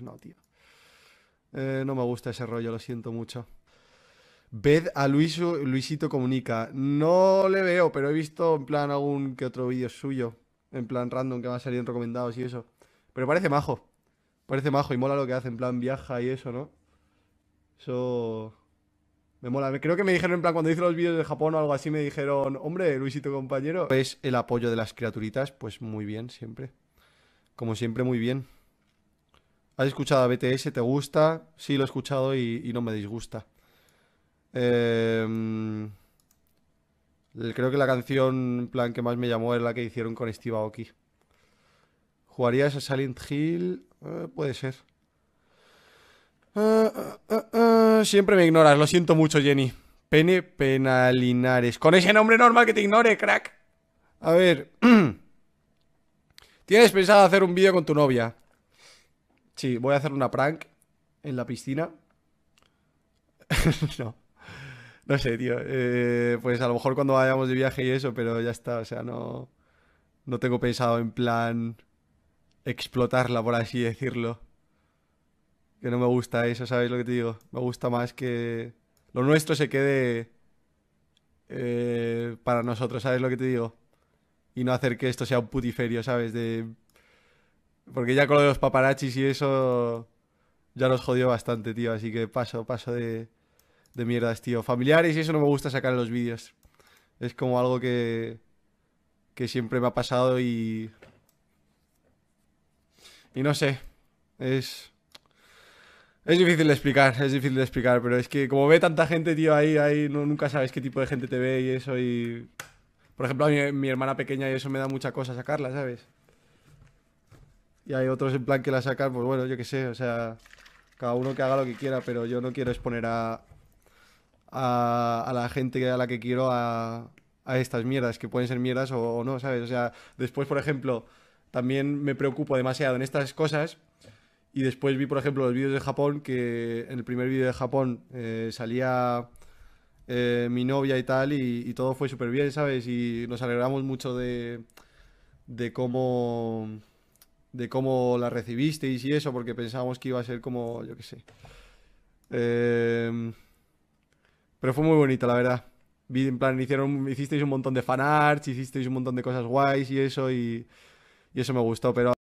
No, tío. Eh, no me gusta ese rollo, lo siento mucho. Ved a Luisito Comunica. No le veo, pero he visto en plan algún que otro vídeo suyo. En plan random que va a salir recomendados y eso. Pero parece majo. Parece majo y mola lo que hace. En plan viaja y eso, ¿no? Eso... Me mola. Creo que me dijeron, en plan, cuando hice los vídeos de Japón o algo así, me dijeron, hombre, Luisito compañero. Es el apoyo de las criaturitas, pues muy bien, siempre. Como siempre, muy bien. ¿Has escuchado a BTS? ¿Te gusta? Sí, lo he escuchado y, no me disgusta. Em, creo que la canción plan que más me llamó es la que hicieron con Steve Aoki. ¿Jugarías a Silent Hill? Eh, puede ser. Eh, eh, siempre me ignoras, lo siento mucho, Jenny. Pene Penalinares. Con ese nombre normal que te ignore, crack. A ver. ¿Tienes pensado hacer un vídeo con tu novia? Sí, voy a hacer una prank en la piscina. no. No sé, tío. Eh, pues a lo mejor cuando vayamos de viaje y eso, pero ya está. O sea, no. No tengo pensado en plan. explotarla, por así decirlo. Que no me gusta eso, ¿sabes lo que te digo? Me gusta más que. Lo nuestro se quede. Eh, para nosotros, ¿sabes lo que te digo? Y no hacer que esto sea un putiferio, ¿sabes? De porque ya con lo de los paparachis y eso ya los jodió bastante, tío. Así que paso, paso de, mierdas, tío. Familiares y eso no me gusta sacar en los vídeos. Es como algo que, que siempre me ha pasado y... Y no sé, es... Es difícil de explicar, es difícil de explicar, pero es que como ve tanta gente, tío, ahí, ahí, nunca sabes qué tipo de gente te ve y eso, y... Por ejemplo, a mi, mi hermana pequeña y eso me da mucha cosa sacarla, ¿sabes? Y hay otros en plan que la sacan, pues bueno, yo qué sé, o sea, cada uno que haga lo que quiera, pero yo no quiero exponer a, a, la gente a la que quiero a, a estas mierdas, que pueden ser mierdas o, no, ¿sabes? O sea, después, por ejemplo, también me preocupo demasiado en estas cosas. Y después vi, por ejemplo, los vídeos de Japón, que en el primer vídeo de Japón eh, salía eh, mi novia y tal, y, y todo fue súper bien, ¿sabes? Y nos alegramos mucho de, de cómo de cómo la recibisteis y eso, porque pensábamos que iba a ser como, yo qué sé. Eh, pero fue muy bonita, la verdad. En plan, hicieron, hicisteis un montón de fanarts, hicisteis un montón de cosas guays y eso, y eso me gustó, pero